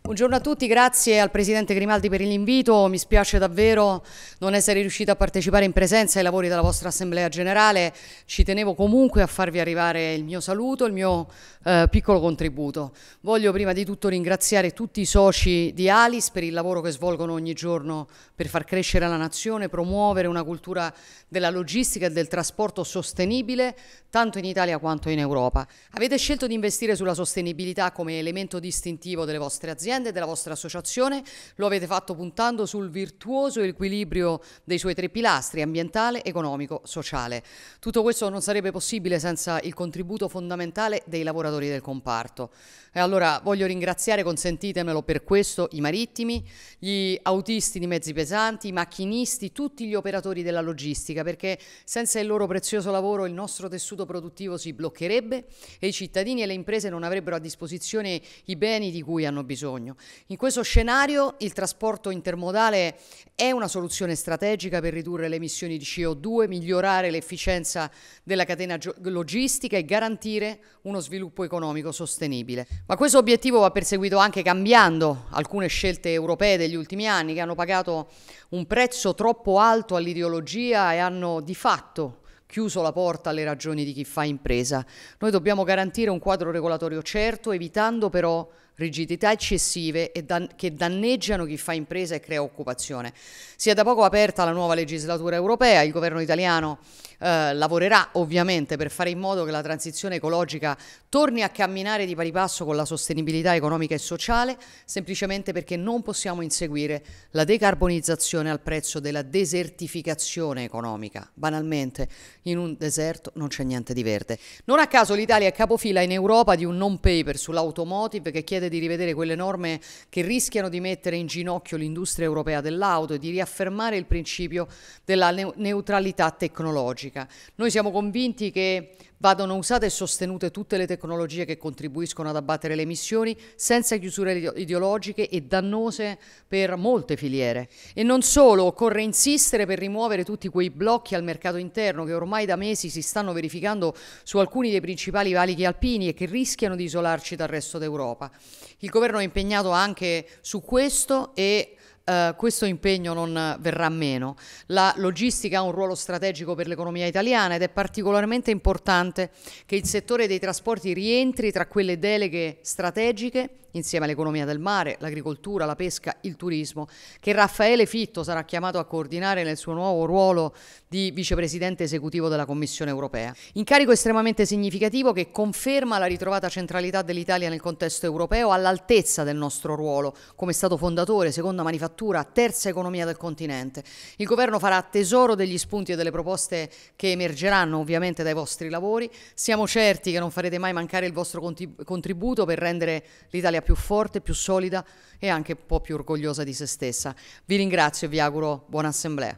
Buongiorno a tutti, grazie al Presidente Grimaldi per l'invito, mi spiace davvero non essere riuscito a partecipare in presenza ai lavori della vostra Assemblea Generale, ci tenevo comunque a farvi arrivare il mio saluto, il mio eh, piccolo contributo. Voglio prima di tutto ringraziare tutti i soci di Alice per il lavoro che svolgono ogni giorno per far crescere la nazione, promuovere una cultura della logistica e del trasporto sostenibile tanto in Italia quanto in Europa. Avete scelto di investire sulla sostenibilità come elemento distintivo delle vostre aziende aziende, della vostra associazione, lo avete fatto puntando sul virtuoso equilibrio dei suoi tre pilastri, ambientale, economico, sociale. Tutto questo non sarebbe possibile senza il contributo fondamentale dei lavoratori del comparto. E allora voglio ringraziare, consentitemelo per questo, i marittimi, gli autisti di mezzi pesanti, i macchinisti, tutti gli operatori della logistica, perché senza il loro prezioso lavoro il nostro tessuto produttivo si bloccherebbe e i cittadini e le imprese non avrebbero a disposizione i beni di cui hanno bisogno bisogno. In questo scenario il trasporto intermodale è una soluzione strategica per ridurre le emissioni di CO2, migliorare l'efficienza della catena logistica e garantire uno sviluppo economico sostenibile. Ma questo obiettivo va perseguito anche cambiando alcune scelte europee degli ultimi anni che hanno pagato un prezzo troppo alto all'ideologia e hanno di fatto chiuso la porta alle ragioni di chi fa impresa. Noi dobbiamo garantire un quadro regolatorio certo, evitando però rigidità eccessive dan che danneggiano chi fa impresa e crea occupazione. Si è da poco aperta la nuova legislatura europea, il governo italiano eh, lavorerà ovviamente per fare in modo che la transizione ecologica torni a camminare di pari passo con la sostenibilità economica e sociale, semplicemente perché non possiamo inseguire la decarbonizzazione al prezzo della desertificazione economica. Banalmente, in un deserto non c'è niente di verde. Non a caso l'Italia è capofila in Europa di un non paper sull'automotive che chiede di rivedere quelle norme che rischiano di mettere in ginocchio l'industria europea dell'auto e di riaffermare il principio della neutralità tecnologica tecnologica. Noi siamo convinti che vadano usate e sostenute tutte le tecnologie che contribuiscono ad abbattere le emissioni senza chiusure ideologiche e dannose per molte filiere. E non solo, occorre insistere per rimuovere tutti quei blocchi al mercato interno che ormai da mesi si stanno verificando su alcuni dei principali valichi alpini e che rischiano di isolarci dal resto d'Europa. Il governo è impegnato anche su questo e eh, questo impegno non verrà meno. La logistica ha un ruolo strategico per l'economia italiana ed è particolarmente importante che il settore dei trasporti rientri tra quelle deleghe strategiche insieme all'economia del mare, l'agricoltura, la pesca, il turismo, che Raffaele Fitto sarà chiamato a coordinare nel suo nuovo ruolo di vicepresidente esecutivo della Commissione europea. Incarico estremamente significativo che conferma la ritrovata centralità dell'Italia nel contesto europeo all'altezza del nostro ruolo, come Stato fondatore, seconda manifattura, terza economia del continente. Il governo farà tesoro degli spunti e delle proposte che emergeranno ovviamente dai vostri lavori. Siamo certi che non farete mai mancare il vostro contributo per rendere l'Italia più forte, più solida e anche un po' più orgogliosa di se stessa. Vi ringrazio e vi auguro buona assemblea.